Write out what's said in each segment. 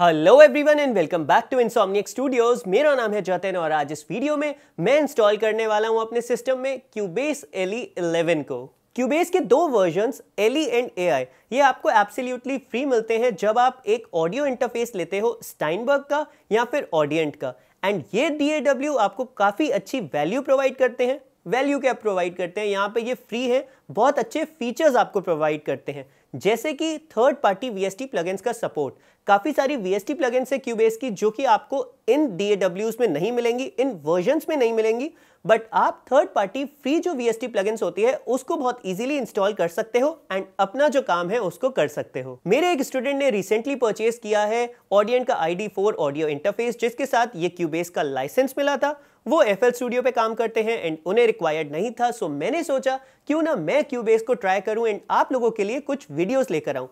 Hello everyone and welcome back to Insomniac Studios मेरा नाम है जतिन और आज इस वीडियो में मैं इंस्टॉल करने वाला हूं अपने सिस्टम में क्यूबेस एली 11 को क्यूबेस के दो वर्जन्स एली एंड ए ये आपको एब्सोल्युटली फ्री मिलते हैं जब आप एक ऑडियो इंटरफेस लेते हो स्टाइनबर्ग का या फिर ऑडियंट का एंड ये डी आपको काफ़ी अच्छी वैल्यू प्रोवाइड करते हैं वैल्यू क्या प्रोवाइड करते हैं यहाँ पे ये फ्री है बहुत अच्छे फीचर्स आपको प्रोवाइड करते हैं जैसे कि थर्ड पार्टी वीएसटी प्लगइन्स का सपोर्ट काफ़ी सारी प्लग प्लगइन्स है क्यूबेस की जो कि आपको इन डी में नहीं मिलेंगी इन वर्जन में नहीं मिलेंगी बट आप थर्ड पार्टी फ्री जो वी एस प्लग प्लगइन्स होती है उसको बहुत इजीली इंस्टॉल कर सकते हो एंड अपना जो काम है उसको कर सकते हो मेरे एक स्टूडेंट ने रिसेंटली परचेज किया है ऑडियन का I D four audio interface जिसके साथ ये क्यूबेस का लाइसेंस मिला था वो एफ स्टूडियो पे काम करते हैं एंड उन्हें रिक्वायर्ड नहीं था सो मैंने सोचा क्यों ना मैं क्यूबेस को ट्राई करूं एंड आप लोगों के लिए कुछ वीडियोस लेकर आऊं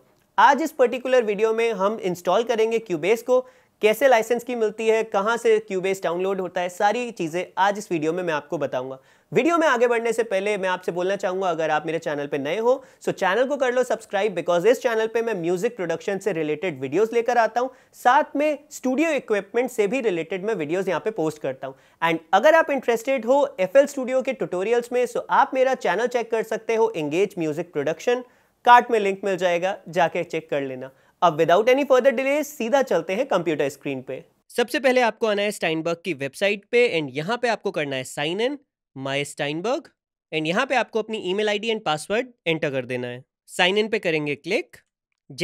आज इस पर्टिकुलर वीडियो में हम इंस्टॉल करेंगे क्यूबेस को कैसे लाइसेंस की मिलती है कहां से क्यूबेस डाउनलोड होता है सारी चीज़ें आज इस वीडियो में मैं आपको बताऊंगा वीडियो में आगे बढ़ने से पहले मैं आपसे बोलना चाहूंगा अगर आप मेरे चैनल पर नए हो सो चैनल को कर लो सब्सक्राइब बिकॉज इस चैनल पे मैं म्यूजिक प्रोडक्शन से रिलेटेड वीडियोस लेकर आता हूं साथ में स्टूडियो इक्विपमेंट से भी रिलेटेड मैं वीडियोस यहां पे पोस्ट करता हूं एंड अगर आप इंटरेस्टेड हो एफ स्टूडियो के टूटोरियल्स में सो आप मेरा चैनल चेक कर सकते हो इंगेज म्यूजिक प्रोडक्शन कार्ट में लिंक मिल जाएगा जाके चेक कर लेना अब विदाउट एनी फर्दर डिले सीधा चलते हैं कंप्यूटर स्क्रीन पे सबसे पहले आपको आना है स्टाइनबर्ग की वेबसाइट पे एंड यहाँ पे आपको करना है sign in my Steinberg and यहाँ पे आपको अपनी email ID and password enter कर देना है साइन इन पे करेंगे क्लिक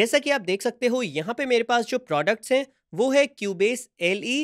जैसा कि आप देख सकते हो यहाँ पे मेरे पास जो प्रोडक्ट्स हैं वो है Cubase L E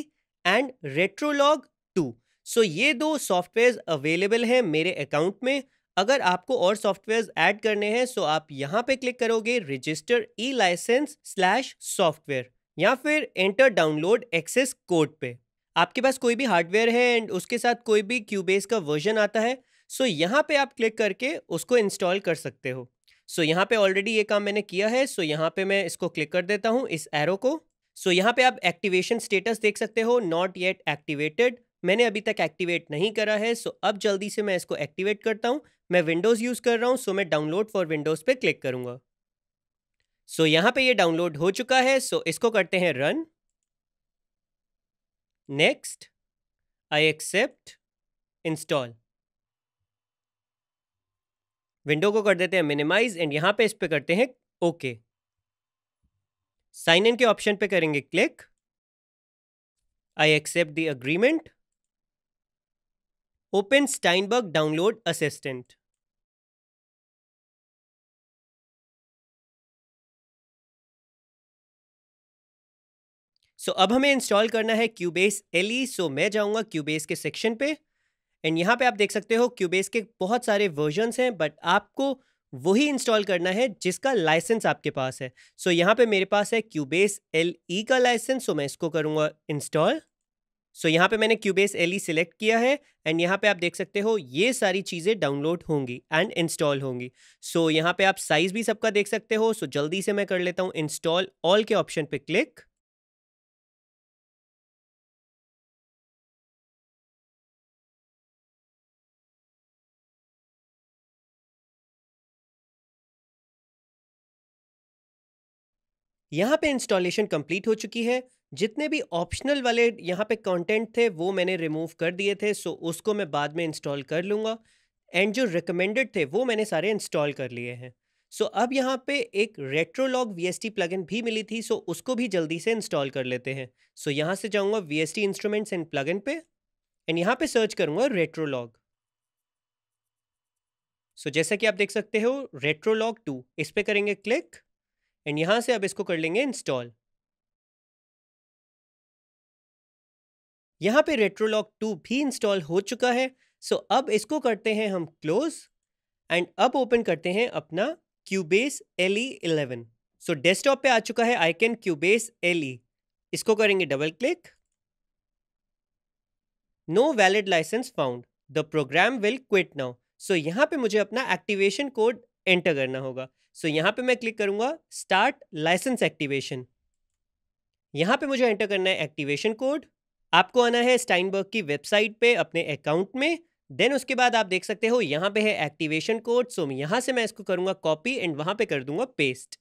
and Retrologue two so ये दो सॉफ्टवेयर अवेलेबल हैं मेरे अकाउंट में अगर आपको और सॉफ्टवेयर ऐड करने हैं सो आप यहाँ पे क्लिक करोगे register e licence slash software या फिर एंटर डाउनलोड एक्सेस कोड पे आपके पास कोई भी हार्डवेयर है एंड उसके साथ कोई भी क्यूबेस का वर्जन आता है सो so यहाँ पे आप क्लिक करके उसको इंस्टॉल कर सकते हो सो so यहाँ पे ऑलरेडी ये काम मैंने किया है सो so यहाँ पे मैं इसको क्लिक कर देता हूँ इस एरो को सो so यहाँ पे आप एक्टिवेशन स्टेटस देख सकते हो नॉट येट एक्टिवेटेड मैंने अभी तक एक्टिवेट नहीं करा है सो अब जल्दी से मैं इसको एक्टिवेट करता हूँ मैं विंडोज़ यूज़ कर रहा हूँ सो मैं डाउनलोड फॉर विंडोज़ पे क्लिक करूँगा सो so, यहाँ पे ये डाउनलोड हो चुका है सो so इसको करते हैं run next I accept install window को कर देते हैं मिनिमाइज एंड यहाँ पे इस पर करते हैं ओके साइन इन के ऑप्शन पे करेंगे click I accept the agreement Open Steinberg Download Assistant. So so, अब हमें इंस्टॉल करना है क्यूबेस एली सो मैं जाऊंगा क्यूबेस के सेक्शन पे एंड यहां पे आप देख सकते हो क्यूबेस के बहुत सारे वर्जन हैं बट आपको वही इंस्टॉल करना है जिसका लाइसेंस आपके पास है सो so, यहाँ पे मेरे पास है क्यूबेस एल ई का लाइसेंस सो मैं इसको करूंगा इंस्टॉल सो so, यहाँ पे मैंने क्यूबेस एली सिलेक्ट किया है एंड यहाँ पे आप देख सकते हो ये सारी चीज़ें डाउनलोड होंगी एंड इंस्टॉल होंगी सो so, यहाँ पे आप साइज़ भी सबका देख सकते हो सो so, जल्दी से मैं कर लेता हूँ इंस्टॉल ऑल के ऑप्शन पे क्लिक यहाँ पे इंस्टॉलेशन कंप्लीट हो चुकी है जितने भी ऑप्शनल वाले यहाँ पे कंटेंट थे वो मैंने रिमूव कर दिए थे सो उसको मैं बाद में इंस्टॉल कर लूँगा एंड जो रिकमेंडेड थे वो मैंने सारे इंस्टॉल कर लिए हैं सो so, अब यहाँ पे एक रेट्रोलॉग वी एस प्लगइन भी मिली थी सो so उसको भी जल्दी से इंस्टॉल कर लेते हैं सो so, यहाँ से जाऊँगा V S T instruments and plugin पे एंड यहाँ पे सर्च करूँगा रेट्रोलॉग सो जैसा कि आप देख सकते हो रेट्रोलॉग टू इस पर करेंगे क्लिक एंड यहाँ से अब इसको कर लेंगे इंस्टॉल यहाँ पे रेट्रोलॉक टू भी इंस्टॉल हो चुका है सो अब इसको करते हैं हम क्लोज एंड अब ओपन करते हैं अपना Cubase L E eleven so desktop पे आ चुका है I can Cubase L E इसको करेंगे double click no valid licence found the program will quit now so यहाँ पे मुझे अपना एक्टिवेशन कोड एंटर करना होगा सो so, यहाँ पे मैं क्लिक करूँगा स्टार्ट लाइसेंस एक्टिवेशन यहाँ पे मुझे एंटर करना है एक्टिवेशन कोड आपको आना है स्टाइनबर्ग की वेबसाइट पे अपने अकाउंट में देन उसके बाद आप देख सकते हो यहाँ पे है एक्टिवेशन कोड सो यहाँ से मैं इसको करूँगा कॉपी एंड वहाँ पे कर दूंगा पेस्ट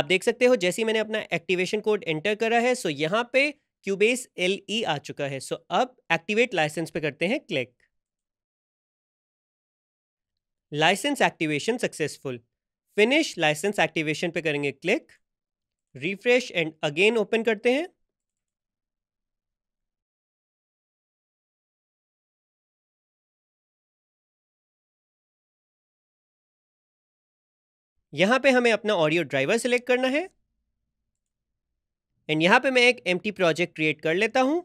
आप देख सकते हो जैसे ही मैंने अपना एक्टिवेशन कोड एंटर करा है सो यहाँ पे क्यूबेस एल ई आ चुका है सो अब एक्टिवेट लाइसेंस पे करते हैं click licence activation successful finish licence activation पे करेंगे click refresh and again open करते हैं यहां पे हमें अपना ऑडियो ड्राइवर सेलेक्ट करना है एंड यहां पे मैं एक एम प्रोजेक्ट क्रिएट कर लेता हूं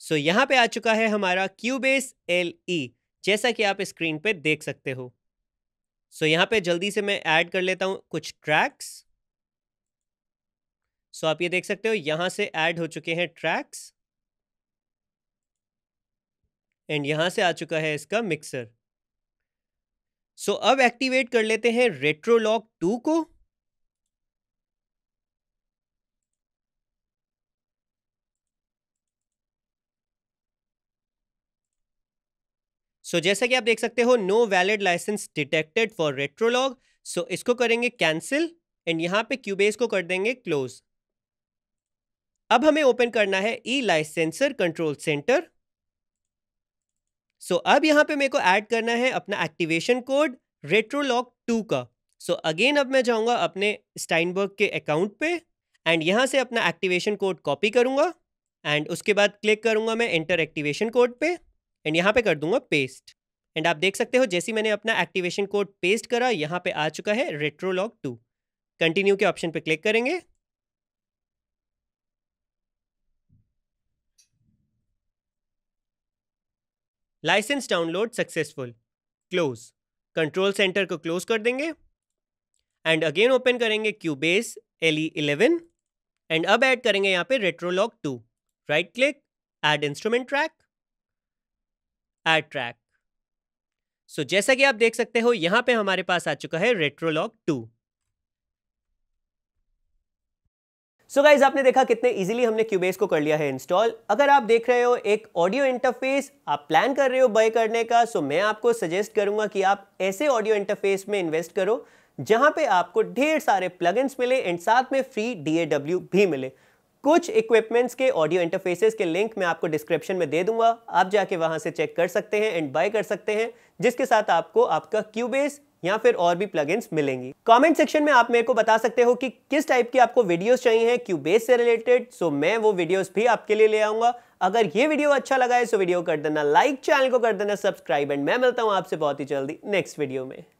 सो so, यहां पे आ चुका है हमारा क्यूबेस एल ई जैसा कि आप स्क्रीन पे देख सकते हो सो so, यहां पे जल्दी से मैं ऐड कर लेता हूं कुछ ट्रैक्स सो so, आप ये देख सकते हो यहां से ऐड हो चुके हैं ट्रैक्स एंड यहां से आ चुका है इसका मिक्सर सो अब एक्टिवेट कर लेते हैं रेट्रोलॉग टू को सो so, जैसा कि आप देख सकते हो no valid licence detected for Retrologue so इसको करेंगे कैंसिल एंड यहां पे क्यूबेस को कर देंगे क्लोज अब हमें ओपन करना है e licenser control centre so so, अब यहाँ पे मेरे को ऐड करना है अपना एक्टिवेशन कोड रेट्रोलॉक टू का सो so, अगेन अब मैं जाऊँगा अपने स्टाइनबर्ग के अकाउंट पे एंड यहाँ से अपना एक्टिवेशन कोड कॉपी करूँगा एंड उसके बाद क्लिक करूँगा मैं इंटर एक्टिवेशन कोड पे एंड यहाँ पे कर दूँगा पेस्ट एंड आप देख सकते हो जैसे मैंने अपना एक्टिवेशन कोड पेस्ट करा यहाँ पे आ चुका है रेट्रोलॉक टू कंटिन्यू के ऑप्शन पर क्लिक करेंगे licence download successful close control centre को क्लोज कर देंगे एंड अगेन ओपन करेंगे Cubase L E eleven and अब ऐड करेंगे यहाँ पे Retrologue two right click add instrument track add track so जैसा कि आप देख सकते हो यहाँ पे हमारे पास आ चुका है Retrologue two so so guys आपने देखा कितने इजीली हमने क्यूबेस को कर लिया है इंस्टॉल अगर आप देख रहे हो एक ऑडियो इंटरफेस आप प्लान कर रहे हो बाय करने का सो so मैं आपको सजेस्ट करूंगा कि आप ऐसे ऑडियो इंटरफेस में इन्वेस्ट करो जहां पे आपको ढेर सारे प्लगइन्स मिले एंड साथ में फ्री डी भी मिले कुछ इक्विपमेंट्स के ऑडियो इंटरफेसेस के लिंक मैं आपको डिस्क्रिप्शन में दे दूंगा आप जाके वहां से चेक कर सकते हैं एंड बाय कर सकते हैं जिसके साथ आपको आपका क्यूबेस या फिर और भी प्लग मिलेंगी कमेंट सेक्शन में आप मेरे को बता सकते हो कि किस टाइप की आपको वीडियोस चाहिए हैं बेस से रिलेटेड सो मैं वो वीडियोस भी आपके लिए ले आऊंगा अगर ये वीडियो अच्छा लगा है तो वीडियो कर देना लाइक चैनल को कर देना सब्सक्राइब एंड मैं मिलता हूं आपसे बहुत ही जल्दी नेक्स्ट वीडियो में